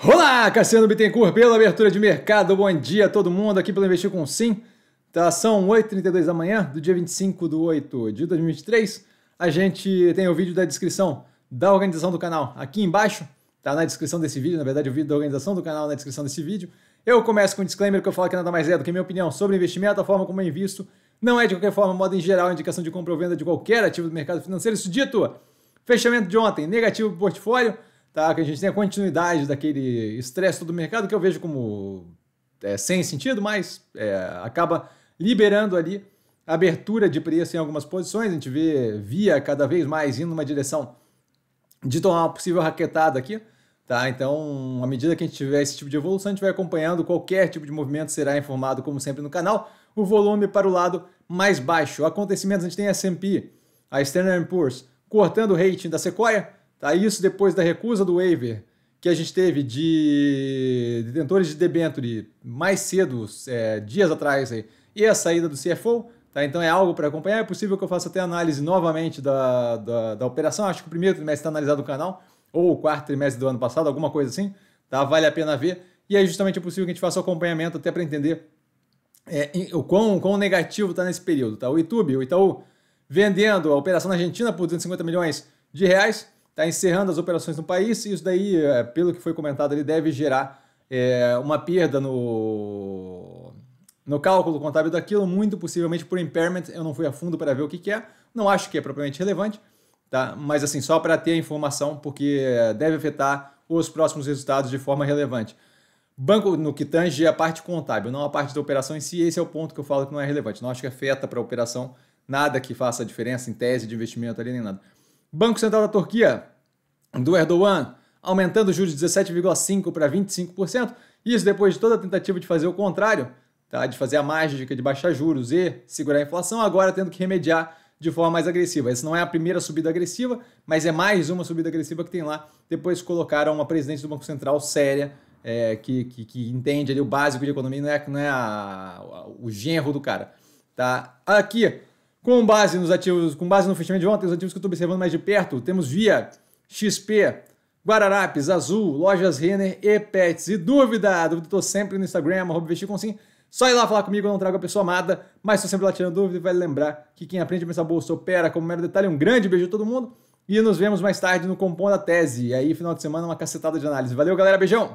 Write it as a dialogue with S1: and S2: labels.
S1: Olá, Cassiano Bittencourt, pela abertura de mercado. Bom dia a todo mundo aqui pelo Investir com Sim. Tá, são 8h32 da manhã do dia 25 de 8 de 2023. A gente tem o vídeo da descrição da organização do canal aqui embaixo. Tá na descrição desse vídeo, na verdade, o vídeo da organização do canal na descrição desse vídeo. Eu começo com um disclaimer que eu falo que nada mais é do que minha opinião sobre investimento, a forma como eu é invisto. Não é de qualquer forma, modo em geral, indicação de compra ou venda de qualquer ativo do mercado financeiro. Isso dito, fechamento de ontem, negativo para o portfólio tá? que a gente tenha continuidade daquele estresse do mercado que eu vejo como é, sem sentido, mas é, acaba liberando ali abertura de preço em algumas posições. A gente vê via cada vez mais indo numa direção de tomar uma possível raquetada aqui. Tá, então, à medida que a gente tiver esse tipo de evolução, a gente vai acompanhando qualquer tipo de movimento, será informado, como sempre, no canal. O volume para o lado mais baixo. Acontecimentos, a gente tem a S&P, a Standard Poor's, cortando o rating da Sequoia, Tá? Isso depois da recusa do waiver que a gente teve de detentores de debenture mais cedo, é, dias atrás, aí, e a saída do CFO. Tá? Então é algo para acompanhar. É possível que eu faça até análise novamente da, da, da operação. Acho que o primeiro trimestre está analisado no canal, ou o quarto trimestre do ano passado, alguma coisa assim. Tá? Vale a pena ver. E aí justamente é possível que a gente faça o acompanhamento até para entender é, o quão, quão negativo está nesse período. Tá? O YouTube, o Itaú, vendendo a operação na Argentina por 250 milhões de reais está encerrando as operações no país e isso daí, é, pelo que foi comentado, ele deve gerar é, uma perda no, no cálculo contábil daquilo, muito possivelmente por impairment. Eu não fui a fundo para ver o que, que é, não acho que é propriamente relevante, tá? mas assim, só para ter a informação, porque deve afetar os próximos resultados de forma relevante. Banco no que tange a parte contábil, não a parte da operação em si, esse é o ponto que eu falo que não é relevante. Não acho que afeta para a operação nada que faça diferença em tese de investimento ali nem nada. Banco Central da Turquia, do Erdogan, aumentando o juros de 17,5% para 25%, isso depois de toda a tentativa de fazer o contrário, tá? de fazer a mágica de baixar juros e segurar a inflação, agora tendo que remediar de forma mais agressiva. Essa não é a primeira subida agressiva, mas é mais uma subida agressiva que tem lá. Depois colocaram uma presidente do Banco Central séria, é, que, que, que, entende ali o básico de economia, não é, não é a, a, o genro do cara. Tá? Aqui, com base nos ativos, com base no fechamento de ontem, os ativos que eu estou observando mais de perto, temos Via, XP, Guararapes, Azul, Lojas Renner e Pets. E dúvida? Dúvida, estou sempre no Instagram, arroba assim. Só ir lá falar comigo, eu não trago a pessoa amada, mas estou sempre lá tirando dúvida e vale lembrar que quem aprende a pensar bolsa opera como mero detalhe. Um grande beijo a todo mundo e nos vemos mais tarde no Compondo da Tese. E aí, final de semana, uma cacetada de análise. Valeu, galera, beijão!